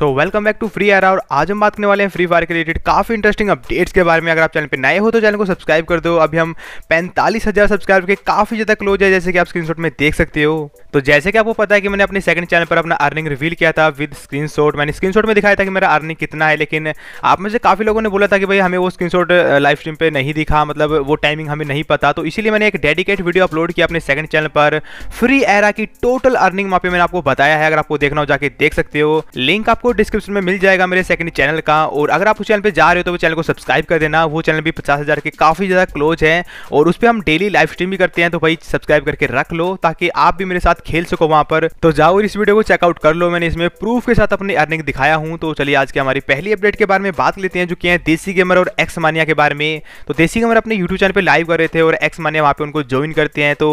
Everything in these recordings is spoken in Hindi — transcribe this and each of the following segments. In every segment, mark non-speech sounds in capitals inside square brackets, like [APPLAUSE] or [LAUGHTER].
so welcome back to Free R और आज हम बात करने वाले हैं फ्री फायर के रिलेटेड काफ़ी इंटरेस्टिंग अपडेट्स के बारे में अगर आप चैनल पे नए हो तो चैनल को सब्सक्राइब कर दो अभी हम पैंतालीस हज़ार सब्सक्राइब के काफ़ी ज़्यादा क्लोज है जैसे कि आप स्क्रीनशॉट में देख सकते हो तो जैसे कि आपको पता है कि मैंने अपने सेकंड चैनल पर अपना अर्निंग रिवील किया था विद स्क्रीनशॉट मैंने स्क्रीन में दिखाया था कि मेरा अर्निंग कितना है लेकिन आप में से काफ़ी लोगों ने बोला था कि भाई हमें वो स्क्रीनशॉट लाइव स्ट्रीम पर नहीं दिखा मतलब वो टाइमिंग हमें नहीं पता तो इसलिए मैंने एक डेडिकेट वीडियो अपलोड किया अपने सेकंड चैनल पर फ्री एरा की टोटल अर्निंग वहाँ पर मैंने आपको बताया है अगर आपको देखना हो जाके देख सकते हो लिंक आपको डिस्क्रिप्शन में मिल जाएगा मेरे सेकंड चैनल का और अगर आप उस चैनल पे जा रहे हो तो वो चैनल को सब्सक्राइब कर देना वो चैनल भी पचास हज़ार के काफ़ी ज़्यादा क्लोज है और उस पर हम डेली लाइव स्ट्रीम भी करते हैं तो भाई सब्सक्राइब करके रख लो ताकि आप भी मेरे साथ खेल सको वहाँ पर तो जाओ इस वीडियो को चेकआउट कर लो मैंने इसमें प्रूफ के साथ अपनी अर्निंग दिखाया हूँ तो चलिए आज की हमारी पहली अपडेट के बारे में बात लेते हैं जो कि है देसी गेमर और एक्स मानिया के बारे में तो देसी गेमर अपने यूट्यूब चैनल पर लाइव कर रहे थे और एक्स मानिया वहाँ पर उनको ज्वाइन करते हैं तो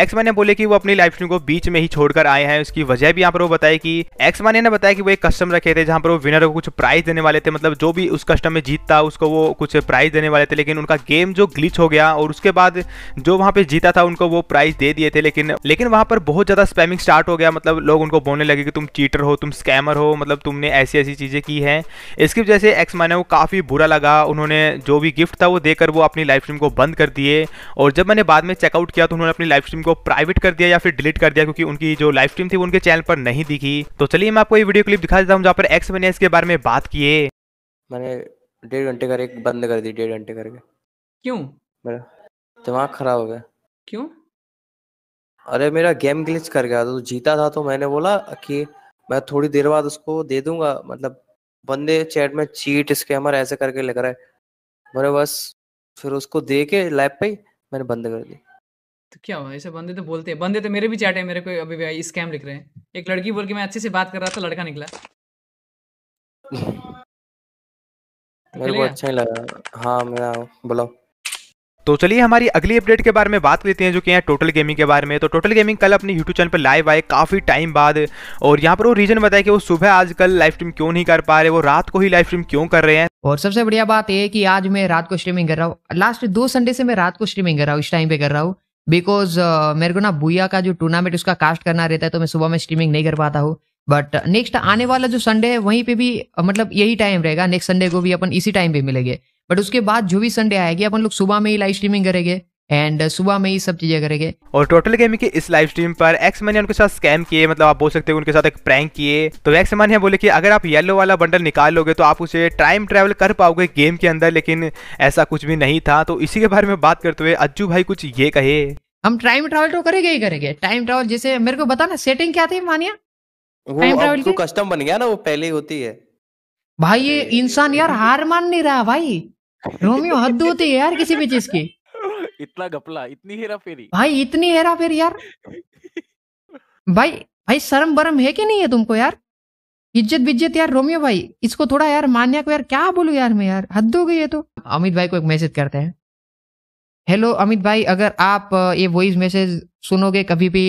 एक्स मानिया बोले कि वो अपनी लाइव स्ट्रीम को बीच में ही छोड़कर आए हैं उसकी वजह भी यहाँ पर वो बताया कि एक्स मानिया ने बताया कि वो एक कस्टमर रखे थे जहाँ पर वो विनर को कुछ प्राइज देने वाले थे मतलब जो भी उस कस्टम में जीतता उसको वो कुछ प्राइज देने वाले थे लेकिन उनका गेम जो ग्लिच हो गया और उसके बाद जो वहाँ पे जीता था उनको वो प्राइज दे दिए थे लेकिन लेकिन वहाँ पर बहुत ज़्यादा स्पैमिंग स्टार्ट हो गया मतलब लोग उनको बोलने लगे कि तुम चीटर हो तुम स्कैमर हो मतलब तुमने ऐसी ऐसी चीज़ें की हैं इसकी वजह से एक्स माने वो काफ़ी बुरा लगा उन्होंने जो भी गिफ्ट था वो देकर वो अपनी लाइव स्ट्रीम को बंद कर दिए और जब मैंने बाद में चेकआउट किया तो उन्होंने अपनी लाइव स्ट्रीम को प्राइवेट कर दिया या फिर डिलीट कर दिया क्योंकि उनकी जो लाइव स्ट्रीम थी वो उनके चैनल पर नहीं दिखी तो चलिए मैं आपको ये वीडियो क्लिप दिखा देता हूँ हम जहाँ पर एक्स मैंने इसके बारे में बात किए मैंने डेढ़ घंटे कर एक बंद कर दी डेढ़ घंटे करके क्यों मेरा दिमाग खराब हो गया क्यों अरे मेरा गेम ग्लिच कर गया तो जीता था तो मैंने बोला कि मैं थोड़ी देर बाद उसको दे दूंगा मतलब बंदे चैट में चीट स्कैमर ऐसे करके लग रहा है मैंने बस फिर उसको दे के लैब पे मैंने बंद कर दी तो क्या हुआ ऐसे बंदे तो बोलते हैं बंदे तो मेरे भी चैट है मेरे को अभी स्कैम लिख रहे हैं एक लड़की बोल के मैं अच्छे से बात कर रहा था लड़का निकला मेरे को अच्छा ही लगा हाँ मैं बुलाओ तो चलिए हमारी अगली अपडेट के बारे में बात करते हैं जो कि है टोटल गेमिंग के बारे में तो टोटल गेमिंग कल अपने यूट्यूब चैनल पर लाइव आए काफ़ी टाइम बाद और यहाँ पर वो रीज़न बताया कि वो सुबह आजकल लाइव स्ट्रीम क्यों नहीं कर पा रहे वो रात को ही लाइव स्ट्रीम क्यों कर रहे हैं और सबसे बढ़िया बात यह है कि आज मैं रात को स्ट्रीमिंग कर रहा हूँ लास्ट दो संडे से मैं रात को स्ट्रीमिंग कर रहा हूँ इस टाइम पे कर रहा हूँ बिकॉज मेरे को ना बुया का जो टूर्नामेंट उसका कास्ट करना रहता है तो मैं सुबह में स्ट्रीमिंग नहीं कर पाता हूँ बट नेक्स्ट आने वाला जो संडे है वहीं पे भी मतलब यही टाइम रहेगा नेक्स्ट संडे को भी अपन इसी टाइम पे मिलेंगे बट उसके बाद जो भी संडे आएगी अपन लोग सुबह में ही लाइव स्ट्रीमिंग करेंगे एंड सुबह में ही सब चीजें करेंगे और टोटल गेमिंग के इस लाइव स्ट्रीम पर एक्स मैन ने उनके साथ स्कैम किए मतलब आप बोल सकते हो उनके साथ एक प्रैंक किए तो एक्स मैन बोले कि अगर आप येलो वाला बंडल निकाल लोगे तो आप उसे टाइम ट्रेवल कर पाओगे गेम के अंदर लेकिन ऐसा कुछ भी नहीं था तो इसी के बारे में बात करते हुए अज्जू भाई कुछ ये कहे हम टाइम ट्रैवल तो करेंगे ही करेंगे टाइम ट्रैवल जैसे मेरे को बता ना सेटिंग क्या थी मानिया वो अब तो कस्टम बन गया ना वो पहले ही होती है भाई ये इंसान यार हार मान नहीं रहा भाई रोमियो हद होती है यार किसी भी चीज की [LAUGHS] इतना घपला इतनी हेरा फेरी भाई इतनी हेरा फेरी यार भाई भाई शर्म बरम है कि नहीं है तुमको यार इज्जत बिज्जत यार रोमियो भाई इसको थोड़ा यार मान्या को यार क्या बोलू यार मैं यार हद हो गई है तो अमित भाई को एक मैसेज करते हैं हेलो अमित भाई अगर आप ये वॉइस मैसेज सुनोगे कभी भी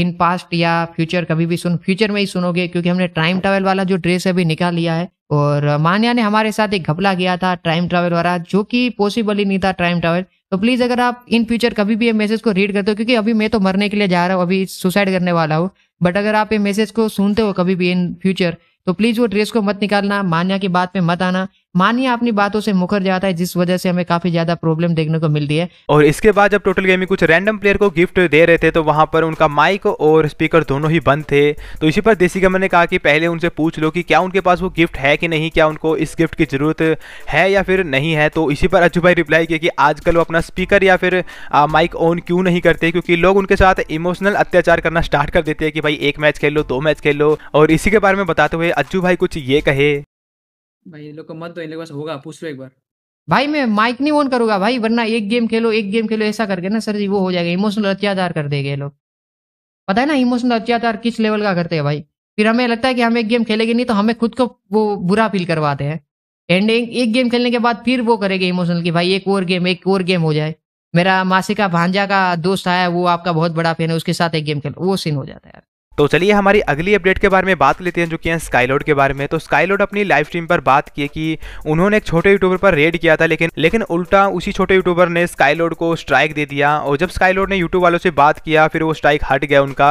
इन पास्ट या फ्यूचर कभी भी सुन फ्यूचर में ही सुनोगे क्योंकि हमने टाइम ट्रैवल वाला जो ड्रेस है अभी निकाल लिया है और मान्या ने हमारे साथ एक घपला किया था टाइम ट्रैवल वाला जो कि पॉसिबल ही नहीं था टाइम ट्रैवल तो प्लीज़ अगर आप इन फ्यूचर कभी भी ये मैसेज को रीड करते हो क्योंकि अभी मैं तो मरने के लिए जा रहा हूँ अभी सुसाइड करने वाला हूँ बट अगर आप ये मैसेज को सुनते हो कभी भी इन फ्यूचर तो प्लीज़ वो ड्रेस को मत निकालना मान्या की बात पे मत आना मानिए अपनी बातों से मुखर जाता है जिस वजह से हमें काफी ज्यादा प्रॉब्लम देखने को मिलती है और इसके बाद जब टोटल गेमिंग कुछ रैंडम प्लेयर को गिफ्ट दे रहे थे तो वहां पर उनका माइक और स्पीकर दोनों ही बंद थे तो इसी पर देसी गमन ने कहा कि पहले उनसे पूछ लो कि क्या उनके पास वो गिफ्ट है कि नहीं क्या उनको इस गिफ्ट की जरूरत है या फिर नहीं है तो इसी पर अज्जू भाई रिप्लाई किया कि आजकल वो अपना स्पीकर या फिर माइक ऑन क्यों नहीं करते क्योंकि लोग उनके साथ इमोशनल अत्याचार करना स्टार्ट कर देते हैं कि भाई एक मैच खेल लो दो मैच खेल लो और इसी के बारे में बताते हुए अज्जू भाई कुछ ये कहे भाई लोग को मत दो इन लोग होगा पूछ लो एक बार भाई मैं माइक नहीं ऑन करूंगा भाई वरना एक गेम खेलो एक गेम खेलो ऐसा करके ना सर जी वो हो जाएगा इमोशनल अत्याचार कर देगा ये लोग पता है ना इमोशनल अत्याचार किस लेवल का करते हैं भाई फिर हमें लगता है कि हम एक गेम खेलेंगे नहीं तो हमें खुद को वो बुरा फील करवाते हैं एंड एक गेम खेलने के बाद फिर वो करेगा इमोशनल की भाई एक और गेम एक और गेम हो जाए मेरा मासी का भांजा का दोस्त आया वो आपका बहुत बड़ा फैन है उसके साथ एक गेम खेलो वो सीन हो जाता है यार तो चलिए हमारी अगली अपडेट के बारे में बात लेते हैं जो कि है स्काईलोड के बारे में तो स्काईलोड अपनी लाइव स्ट्रीम पर बात की कि उन्होंने एक छोटे यूट्यूबर पर रेड किया था लेकिन लेकिन उल्टा उसी छोटे यूट्यूबर ने स्काईलोड को स्ट्राइक दे दिया और जब स्काईलोड ने यूट्यूब वालों से बात किया फिर वो स्ट्राइक हट गया उनका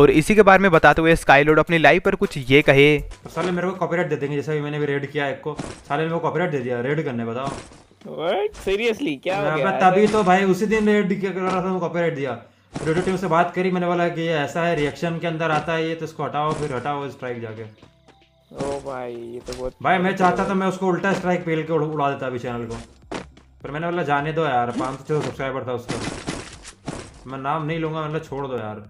और इसी के बारे में बताते हुए स्काईलोड अपनी लाइव पर कुछ ये कहे साले मेरे को कॉपीराइट दे देंगे जैसा भी मैंने भी रेड किया एक को साले मेरे को कॉपीराइट दे दिया रेड करने बताओ सीरियसली क्या तभी तो भाई उसी दिन रेड कर रहा था कॉपीराइट दिया प्रोडो टीम से बात करी मैंने बोला कि ये ऐसा है रिएक्शन के अंदर आता है ये तो इसको हटाओ फिर हटाओ स्ट्राइक जाके ओ भाई ये तो बहुत भाई मैं चाहता था मैं उसको उल्टा स्ट्राइक पेल के उड़ा देता अभी चैनल को पर मैंने बोला जाने दो यार पाँच सौ सब्सक्राइबर था उसका मैं नाम नहीं लूँगा मतलब छोड़ दो यार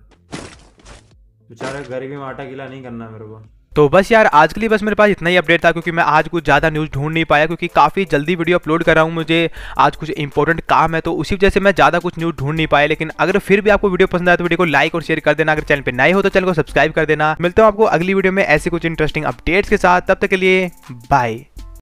बेचारे गरीबी में आटा गिला नहीं करना मेरे को तो बस यार आज के लिए बस मेरे पास इतना ही अपडेट था क्योंकि मैं आज कुछ ज़्यादा न्यूज़ ढूंढ नहीं पाया क्योंकि काफ़ी जल्दी वीडियो अपलोड कर रहा हूँ मुझे आज कुछ इंपॉर्टेंट काम है तो उसी वजह से मैं ज़्यादा कुछ न्यूज़ ढूंढ नहीं पाया लेकिन अगर फिर भी आपको वीडियो पसंद आया तो वीडियो को लाइक और शेयर कर देना अगर चैनल पर नए हो तो चैनल को सब्सक्राइब कर देना मिलता हूँ आपको अगली वीडियो में ऐसे कुछ इंटरेस्टिंग अपडेट्स के साथ तब तक के लिए बाय